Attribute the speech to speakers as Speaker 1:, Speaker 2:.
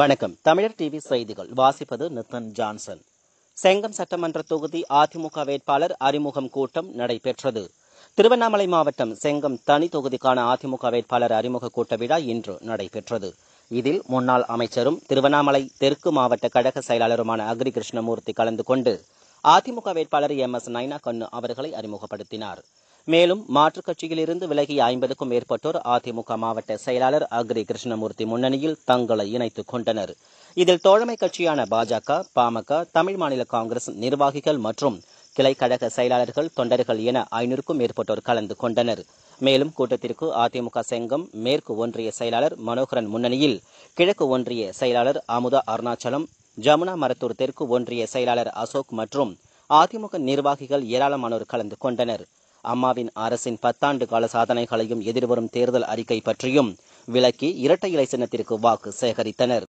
Speaker 1: வணக்கம் தமிழர் டிவி செய்திகள் வாசிப்பது நிதன் ஜான்சன் செங்கம் சட்டமன்ற தொகுதி அதிமுக வேட்பாளர் அறிமுகம் கூட்டம் நடைபெற்றது திருவண்ணாமலை மாவட்டம் செங்கம் தனி தொகுதிக்கான அதிமுக வேட்பாளர் அறிமுக கூட்ட விழா இன்று நடைபெற்றது இதில் முன்னாள் அமைச்சரும் திருவண்ணாமலை தெற்கு மாவட்ட கழக செயலாளருமான அக்ரி கிருஷ்ணமூர்த்தி கலந்து கொண்டு அதிமுக வேட்பாளர் எம் எஸ் நைனா கண்ணு அவர்களை அறிமுகப்படுத்தினார் மேலும் மாற்றுக் கட்சியிலிருந்து விலகிய ஐம்பதுக்கும் மேற்பட்டோர் அதிமுக மாவட்ட செயலாளர் அக்ரி கிருஷ்ணமூர்த்தி முன்னணியில் தங்களை இணைத்துக் கொண்டனர் இதில் தோழமை கட்சியான பாஜக பாமக தமிழ் மாநில காங்கிரஸ் நிர்வாகிகள் மற்றும் கிளை கழக செயலாளர்கள் தொண்டர்கள் என ஐநூறுக்கும் மேற்பட்டோர் கலந்து கொண்டனர் மேலும் கூட்டத்திற்கு அதிமுக செங்கம் மேற்கு ஒன்றிய செயலாளர் மனோகரன் முன்னணியில் கிழக்கு ஒன்றிய செயலாளர் அமுதா அருணாச்சலம் ஜமுனா மரத்தூர் தெற்கு ஒன்றிய செயலாளர் அசோக் மற்றும் அதிமுக நிர்வாகிகள் ஏராளமானோர் கலந்து கொண்டனர் அம்மாவின் அரசின் பத்தாண்டு கால சாதனைகளையும் எதிர்வரும் தேர்தல் அறிக்கை பற்றியும் விளக்கி இரட்டை இலை சின்னத்திற்கு வாக்கு சேகரித்தனர்